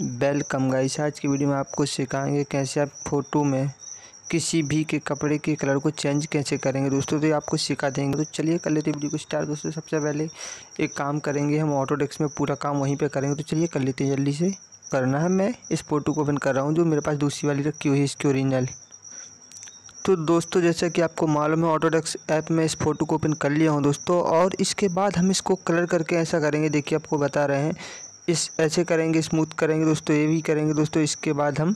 welcome guys आज की video में आपको सिखाएंगे कैसे आप फ़ोटो में किसी भी के कपड़े के कलर को चेंज कैसे करेंगे दोस्तों तो ये आपको सिखा देंगे तो चलिए कर लेते वीडियो को स्टार्ट दोस्तों सबसे पहले एक काम करेंगे हम ऑटोडेक्स में पूरा काम वहीं पे करेंगे तो चलिए कर लेते हैं जल्दी से करना है मैं इस फ़ोटो को ओपन कर रहा हूँ जो मेरे पास दूसरी वाली रखी हुई है इसकी ओरिजिनल तो दोस्तों जैसा कि आपको मालूम है ऑटोडेक्स ऐप में इस फ़ोटो को ओपन कर लिया हूँ दोस्तों और इसके बाद हम इसको कलर करके ऐसा करेंगे देखिए आपको बता रहे हैं इस ऐसे करेंगे स्मूथ करेंगे दोस्तों ये भी करेंगे दोस्तों इसके बाद हम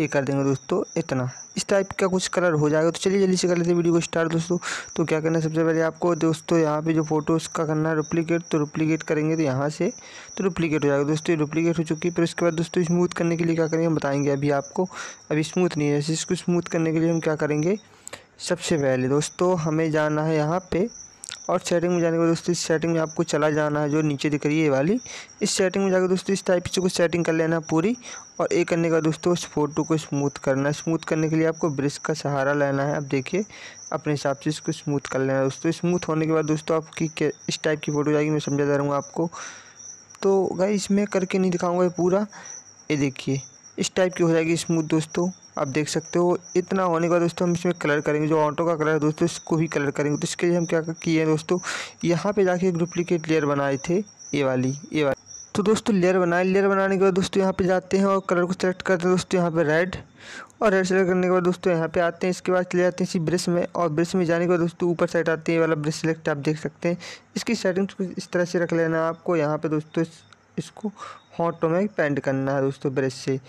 ये कर देंगे दोस्तों इतना इस टाइप का कुछ कलर हो जाएगा तो चलिए जल्दी से कर लेते हैं वीडियो को स्टार्ट दोस्तों तो क्या करना है सबसे पहले आपको दोस्तों यहाँ पे जो फ़ोटो उसका करना है डुप्लीकेट तो डुप्लीकेट करेंगे तो यहाँ से तो डुप्लीकेट हो जाएगा दोस्तों ये डुप्लीकेट हो चुकी है फिर उसके बाद दोस्तों स्मूथ करने के लिए क्या करेंगे बताएंगे अभी आपको अभी स्मूथ नहीं है इसको स्मूथ करने के लिए हम क्या करेंगे सबसे पहले दोस्तों हमें जाना है यहाँ पर और सेटिंग में जाने के बाद दोस्तों इस सेटिंग में आपको चला जाना है जो नीचे दिख रही है ये वाली इस सेटिंग में जाकर दोस्तों इस टाइप से कुछ सेटिंग कर लेना पूरी और एक करने का दोस्तों उस फोटो को स्मूथ करना है स्मूथ करने के लिए आपको ब्रश का सहारा लेना है आप देखिए अपने हिसाब से इसको स्मूथ कर लेना है दोस्तों स्मूथ होने के बाद दोस्तों आपकी इस टाइप की फ़ोटो जाएगी मैं समझाता रहूँगा आपको तो गाई इसमें करके नहीं दिखाऊँगा पूरा ये देखिए इस टाइप की हो जाएगी स्मूथ दोस्तों आप देख सकते हो इतना होने के बाद दोस्तों हम इसमें कलर करेंगे जो ऑटो का कलर है दोस्तों इसको भी कलर करेंगे तो इसके लिए हम क्या किए हैं दोस्तों यहाँ पे जाके एक डुप्लीकेट लेयर बनाए थे ये वाली ये वाली तो दोस्तों लेयर बनाए लेयर बनाने के बाद दोस्तों यहाँ पे जाते हैं और कलर को सेलेक्ट करते हैं दोस्तों यहाँ पर रेड और रेड सेलेक्ट करने के बाद दोस्तों यहाँ पर आते हैं इसके बाद चले जाते हैं इसी ब्रश में और ब्रश में जाने के बाद दोस्तों ऊपर साइड आते हैं ये वाला ब्रश सेलेक्ट आप देख सकते हैं इसकी सेटिंग्स इस तरह से रख लेना आपको यहाँ पर दोस्तों इसको हॉटो में पेंट करना है दोस्तों ब्रश से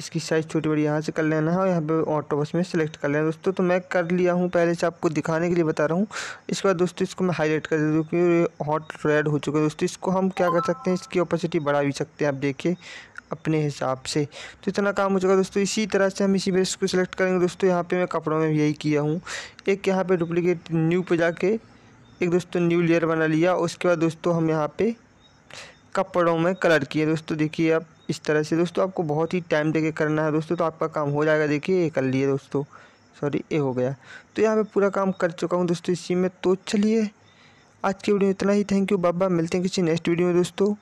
इसकी साइज़ छोटी बड़ी यहाँ से कर लेना है और यहाँ पे ऑटो बस में सेलेक्ट कर लेना दोस्तों तो मैं कर लिया हूँ पहले से आपको दिखाने के लिए बता रहा हूँ इसके बाद दोस्तों इसको मैं हाईलाइट कर देता हूँ क्योंकि हॉट रेड हो चुका है दोस्तों इसको हम क्या कर सकते हैं इसकी ओपेसिटी बढ़ा भी सकते हैं आप देखिए अपने हिसाब से तो इतना काम हो चुका दोस्तों इसी तरह से हम इसी बेस को सिलेक्ट करेंगे दोस्तों यहाँ पर मैं कपड़ों में यही किया हूँ एक यहाँ पर डुप्लीकेट न्यू पे जाके एक दोस्तों न्यू लेयर बना लिया उसके बाद दोस्तों हम यहाँ पर कपड़ों में कलर किए दोस्तों देखिए आप इस तरह से दोस्तों आपको बहुत ही टाइम दे के करना है दोस्तों तो आपका काम हो जाएगा देखिए ये कर लिए दोस्तों सॉरी ये हो गया तो यहाँ पर पूरा काम कर चुका हूँ दोस्तों इसी में तो चलिए आज की वीडियो में इतना ही थैंक यू बाबा मिलते हैं किसी नेक्स्ट वीडियो में दोस्तों